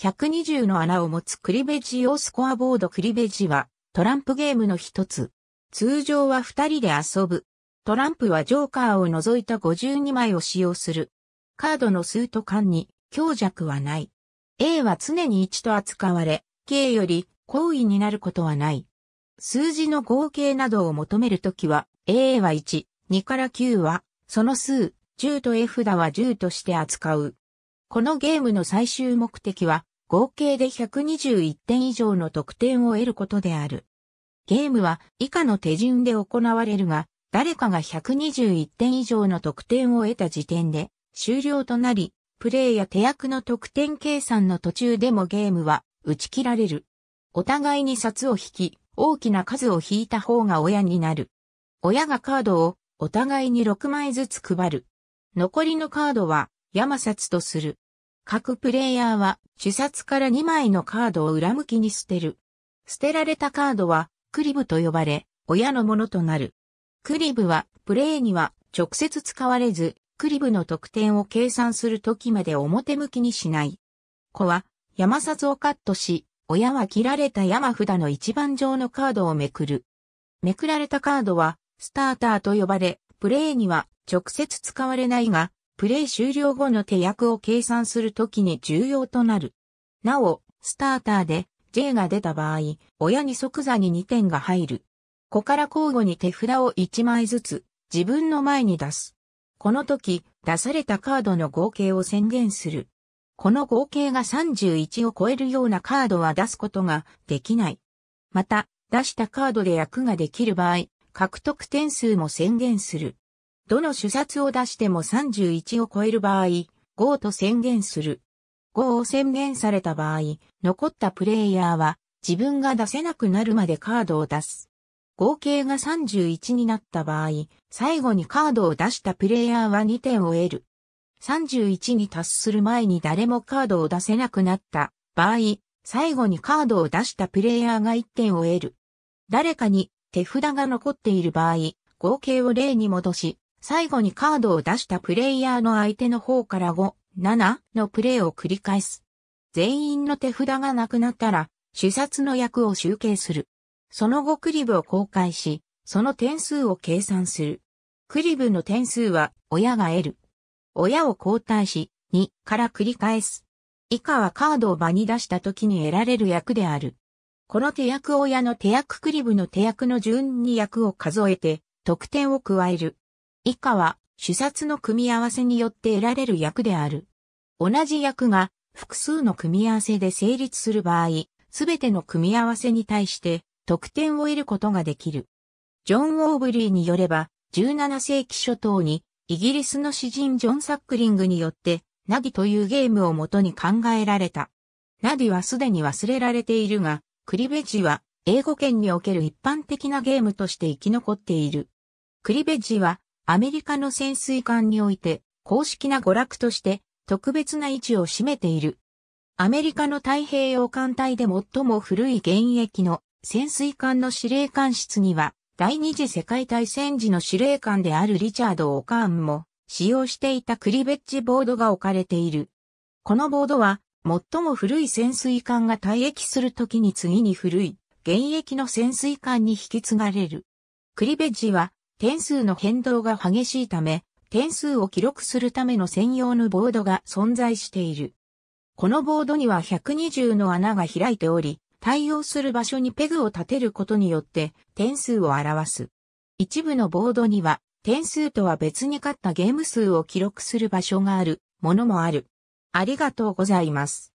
120の穴を持つクリベジをスコアボードクリベジはトランプゲームの一つ。通常は二人で遊ぶ。トランプはジョーカーを除いた52枚を使用する。カードの数と間に強弱はない。A は常に1と扱われ、K より高位になることはない。数字の合計などを求めるときは、A は1、2から9は、その数、10と F 札は10として扱う。このゲームの最終目的は、合計で121点以上の得点を得ることである。ゲームは以下の手順で行われるが、誰かが121点以上の得点を得た時点で終了となり、プレイや手役の得点計算の途中でもゲームは打ち切られる。お互いに札を引き、大きな数を引いた方が親になる。親がカードをお互いに6枚ずつ配る。残りのカードは山札とする。各プレイヤーは主殺から2枚のカードを裏向きに捨てる。捨てられたカードはクリブと呼ばれ、親のものとなる。クリブはプレイには直接使われず、クリブの得点を計算する時まで表向きにしない。子は山札をカットし、親は切られた山札の一番上のカードをめくる。めくられたカードはスターターと呼ばれ、プレイには直接使われないが、プレイ終了後の手役を計算するときに重要となる。なお、スターターで J が出た場合、親に即座に2点が入る。子から交互に手札を1枚ずつ自分の前に出す。この時、出されたカードの合計を宣言する。この合計が31を超えるようなカードは出すことができない。また、出したカードで役ができる場合、獲得点数も宣言する。どの主冊を出しても31を超える場合、GO と宣言する。GO を宣言された場合、残ったプレイヤーは自分が出せなくなるまでカードを出す。合計が31になった場合、最後にカードを出したプレイヤーは2点を得る。31に達する前に誰もカードを出せなくなった場合、最後にカードを出したプレイヤーが1点を得る。誰かに手札が残っている場合、合計を0に戻し、最後にカードを出したプレイヤーの相手の方から5、7のプレイを繰り返す。全員の手札がなくなったら、主殺の役を集計する。その後クリブを公開し、その点数を計算する。クリブの点数は親が得る。親を交代し、2から繰り返す。以下はカードを場に出した時に得られる役である。この手役親の手役クリブの手役の順に役を数えて、得点を加える。以下は、主殺の組み合わせによって得られる役である。同じ役が複数の組み合わせで成立する場合、すべての組み合わせに対して得点を得ることができる。ジョン・オーブリーによれば、17世紀初頭にイギリスの詩人ジョン・サックリングによって、ナディというゲームをもとに考えられた。ナディはすでに忘れられているが、クリベジは英語圏における一般的なゲームとして生き残っている。クリベジはアメリカの潜水艦において、公式な娯楽として、特別な位置を占めている。アメリカの太平洋艦隊で最も古い現役の潜水艦の司令官室には、第二次世界大戦時の司令官であるリチャード・オカーンも使用していたクリベッジボードが置かれている。このボードは、最も古い潜水艦が退役するときに次に古い、現役の潜水艦に引き継がれる。クリベッジは、点数の変動が激しいため、点数を記録するための専用のボードが存在している。このボードには120の穴が開いており、対応する場所にペグを立てることによって点数を表す。一部のボードには点数とは別に勝ったゲーム数を記録する場所があるものもある。ありがとうございます。